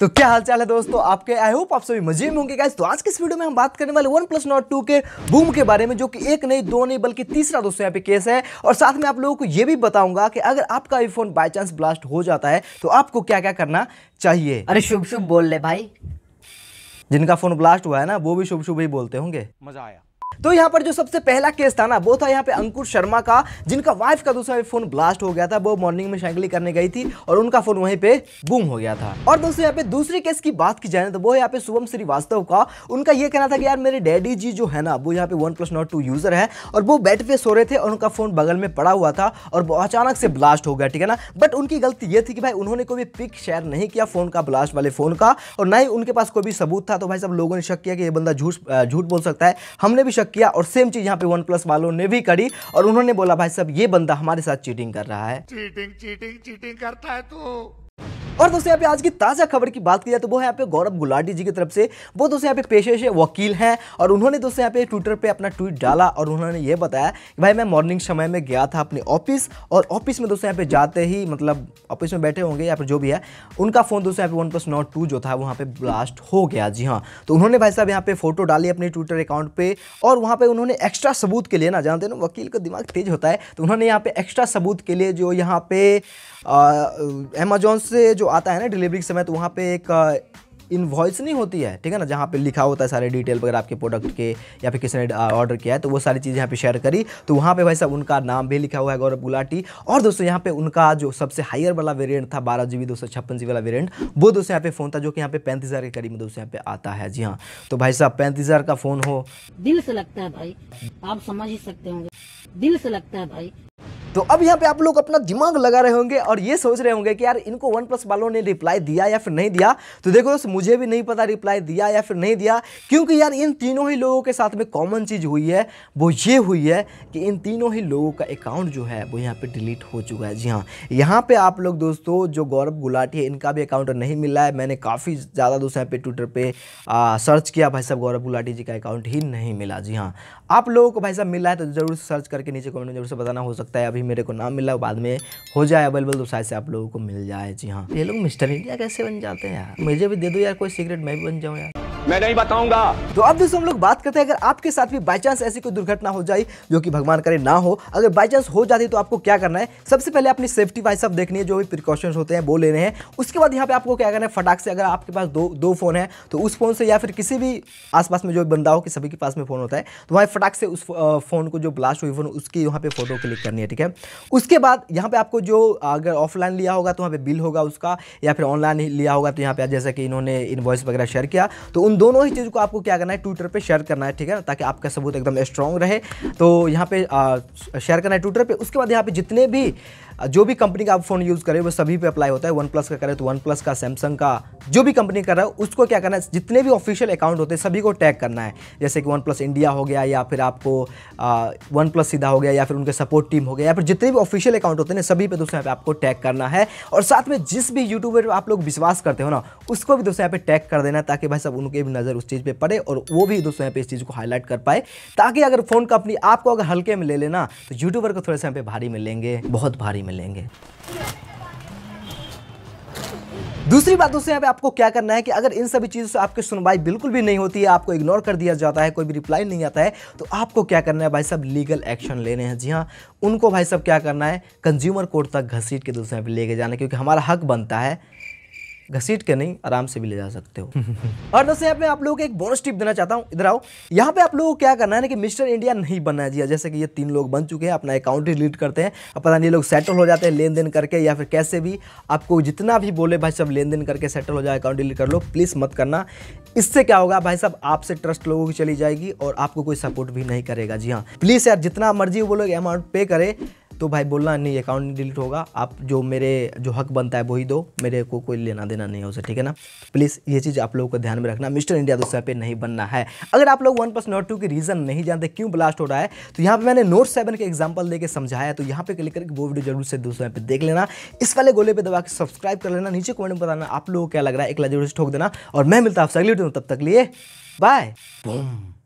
तो क्या हालचाल है दोस्तों आपके आई होप आप सभी मजे में होंगे गाइस तो आज के इस वीडियो में हम बात करने वाले वन प्लस नॉट टू के बूम के बारे में जो कि एक नहीं दो नहीं बल्कि तीसरा दोस्तों यहाँ पे केस है और साथ में आप लोगों को ये भी बताऊंगा कि अगर आपका आईफोन बाय चांस ब्लास्ट हो जाता है तो आपको क्या क्या करना चाहिए अरे शुभ शुभ बोल ले भाई जिनका फोन ब्लास्ट हुआ है ना वो भी शुभ शुभ ही बोलते होंगे मजा आया तो यहाँ पर जो सबसे पहला केस था ना वो था यहाँ पे अंकुर शर्मा का जिनका वाइफ का दूसरा फोन ब्लास्ट हो गया था वो मॉर्निंग में साइकिल करने गई थी और उनका फोन वहीं पे बूम हो गया था और दोस्तों यहाँ पे दूसरे केस की बात की जाए तो वो यहाँ पे शुभम श्रीवास्तव का उनका ये कहना था कि यार मेरे डैडी जी जो है ना वो यहाँ पे OnePlus Nord two user है और वो बेड पे सो रहे थे और उनका फोन बगल में पड़ा हुआ था और वो अचानक से ब्लास्ट हो गया ठीक है ना बट उनकी गलती ये थी कि भाई उन्होंने कोई पिक शेयर नहीं किया फोन का ब्लास्ट वाले फोन का और ना ही उनके पास कोई भी सबूत था तो भाई सब लोगों ने शक किया कि ये बंदा झूठ झूठ बोल सकता है हमने भी शक तक किया और सेम चीज यहाँ पे वन प्लस वालों ने भी करी और उन्होंने बोला भाई साहब ये बंदा हमारे साथ चीटिंग कर रहा है चीटिंग चीटिंग चीटिंग करता है तू और दोस्तों यहाँ पे आज की ताज़ा खबर की बात की जाए तो वो है यहाँ पे गौरव गुलाटी जी की तरफ से वो दोस्तों यहाँ पे पेशे से वकील हैं और उन्होंने दोस्तों यहाँ पे ट्विटर पे अपना ट्वीट डाला और उन्होंने ये बताया कि भाई मैं मॉर्निंग समय में गया था अपने ऑफिस और ऑफिस में दोस्तों यहाँ पे जाते ही मतलब ऑफिस में बैठे होंगे या फिर जो भी है उनका फ़ोन दोस्तों यहाँ पे वन प्लस नॉट टू जो था वहाँ पे ब्लास्ट हो गया जी हाँ तो उन्होंने भाई साहब यहाँ पे फोटो डाली अपने ट्विटर अकाउंट पर और वहाँ पर उन्होंने एक्स्ट्रा सबूत के लिए ना जानते ना वकील का दिमाग तेज होता है तो उन्होंने यहाँ पे एक्स्ट्रा सबूत के लिए जो यहाँ पे अमेजोन से जो आता है ना डिलीवरी के समय तो वहाँ पे एक इन्वॉइस नहीं होती है ठीक है ना जहाँ पे लिखा होता है सारे डिटेल वगैरह आपके प्रोडक्ट के या फिर किसी ने ऑर्डर किया है तो वो सारी चीज़ यहाँ पे शेयर करी तो वहाँ पे भाई साहब उनका नाम भी लिखा हुआ है गौरव गुलाटी और दोस्तों यहाँ पे उनका जो सबसे हायर वाला वेरियंट था बारह जी बी वाला वेरियंट वो दोस्तों यहाँ पे फ़ोन था जो कि यहाँ पे पैंतीस के करीब में दोस्तों यहाँ पे आता है जी हाँ तो भाई साहब पैंतीस का फ़ोन हो दिल से लगता है भाई आप समझ ही सकते होंगे दिल से लगता है भाई तो अब यहाँ पे आप लोग अपना दिमाग लगा रहे होंगे और ये सोच रहे होंगे कि यार इनको वन प्लस वालों ने रिप्लाई दिया या फिर नहीं दिया तो देखो दोस्त मुझे भी नहीं पता रिप्लाई दिया या फिर नहीं दिया क्योंकि यार इन तीनों ही लोगों के साथ में कॉमन चीज़ हुई है वो ये हुई है कि इन तीनों ही लोगों का अकाउंट जो है वो यहाँ पर डिलीट हो चुका है जी हाँ यहाँ पर आप लोग दोस्तों जो गौरव गुलाटी है इनका भी अकाउंट नहीं मिला है मैंने काफ़ी ज़्यादा दोस्तों यहाँ पे ट्विटर पर सर्च किया भाई साहब गौरव गुलाटी जी का अकाउंट ही नहीं मिला जी हाँ आप लोगों को भाई साहब मिला है तो ज़रूर सर्च करके नीचे कॉमेंट में जरूर से बताना हो सकता है अभी अभी मेरे को ना मिला बाद में हो जाए अवेलेबल तो शायद से आप लोगों को मिल जाए जी हाँ ये लोग मिस्टर इंडिया कैसे बन जाते हैं यार मुझे भी दे दो यार कोई सीक्रेट मैं भी बन जाऊँ यार मैं नहीं बताऊंगा तो अब दोस्तों हम लोग बात करते हैं अगर आपके साथ भी बाई चांस ऐसी कोई दुर्घटना हो जाए जो कि भगवान करे ना हो अगर बाई चांस हो जाती तो आपको क्या करना है सबसे पहले अपनी सेफ्टी वाइज सब देखनी है जो भी प्रिकॉशंस होते हैं वो लेने हैं उसके बाद यहाँ पे आपको क्या करना है फटाक से अगर आपके पास दो दो फोन है तो उस फोन से या फिर किसी भी आसपास में जो बंदा हो कि सभी के पास में फोन होता है तो वहाँ फटाक से उस फोन को जो ब्लास्ट हुई फोन उसकी यहाँ पे फोटो क्लिक करनी है ठीक है उसके बाद यहाँ पे आपको जो अगर ऑफलाइन लिया होगा तो वहाँ पे बिल होगा उसका या फिर ऑनलाइन लिया होगा तो यहाँ पे जैसा कि इन्होंने इन्वॉइस वगैरह शेयर किया तो उन दोनों ही चीज़ को आपको क्या करना है ट्विटर पर शेयर करना है ठीक है ताकि आपका सबूत एकदम स्ट्रॉन्ग रहे तो यहाँ पे शेयर करना है ट्विटर पर उसके बाद यहाँ पे जितने भी जो भी कंपनी का आप फोन यूज़ करें वो सभी पे अप्लाई होता है वन प्लस का करें तो वन प्लस का सैमसंग का जो भी कंपनी कर रहा है उसको क्या करना है जितने भी ऑफिशियल अकाउंट होते हैं सभी को टैग करना है जैसे कि वन प्लस इंडिया हो गया या फिर आपको वन प्लस सीधा हो गया या फिर उनके सपोर्ट टीम हो गया या फिर जितने भी ऑफिशियल अकाउंट होते हैं सभी पे दोस्तों यहाँ पे आपको टैग करना है और साथ में जिस भी यूट्यूबर पर आप लोग विश्वास करते हो ना उसको भी दोस्तों यहाँ पे टैग कर देना ताकि भाई सब उनकी भी नज़र उस चीज़ पर पड़े और वो भी दोस्तों यहाँ पे इस चीज़ को हाईलाइट कर पाए ताकि अगर फ़ोन कंपनी आपको अगर हल्के में ले लेना तो यूट्यूबर को थोड़े से यहाँ पे भारी मिलेंगे बहुत भारी मिलेंगे दूसरी बातों से यहाँ पे आपको क्या करना है कि अगर इन सभी चीज़ों से आपकी सुनवाई बिल्कुल भी नहीं होती है आपको इग्नोर कर दिया जाता है कोई भी रिप्लाई नहीं आता है तो आपको क्या करना है भाई साहब लीगल एक्शन लेने हैं जी हाँ उनको भाई साहब क्या करना है कंज्यूमर कोर्ट तक घसीट के दोस्तों यहाँ पे लेके जाना क्योंकि हमारा हक बनता है घसीट के नहीं आराम से भी ले जा सकते हो और दोस्तों यहाँ पे आप लोगों को एक बोनस टिप देना चाहता हूँ इधर आओ यहाँ पे आप लोगों को क्या करना है कि मिस्टर इंडिया नहीं बनना है जी हाँ, जैसे कि ये तीन लोग बन चुके हैं अपना अकाउंट डिलीट करते हैं पता नहीं लोग सेटल हो जाते हैं लेन देन करके या फिर कैसे भी आपको जितना भी बोले भाई सब लेन देन करके सेटल हो जाए अकाउंट डिलीट कर लो प्लीज़ मत करना इससे क्या होगा भाई साहब आपसे ट्रस्ट लोगों की चली जाएगी और आपको कोई सपोर्ट भी नहीं करेगा जी हाँ प्लीज़ यार जितना मर्जी वो लोग अमाउंट पे करे तो भाई बोलना नहीं अकाउंट डिलीट होगा आप जो मेरे जो हक बनता है वही दो मेरे को कोई लेना देना नहीं है उसे ठीक है ना प्लीज़ ये चीज़ आप लोगों को ध्यान में रखना मिस्टर इंडिया दोस्तों पे नहीं बनना है अगर आप लोग वन प्लस नोट टू की रीज़न नहीं जानते क्यों ब्लास्ट हो रहा है तो यहाँ पे मैंने नोट सेवन के एग्जाम्पल देकर समझाया तो यहाँ पे क्लिक करके वो वीडियो जरूर से दोस्तों यहाँ पे देख लेना इस वाले गोले पे दबा के सब्सक्राइब कर लेना नीचे कमेंट में बताना आप लोगों को क्या लग रहा है एक जरूर से ठोक देना और मैं मिलता हूँ आपसे अगली वीडियो तब तक लिए बाय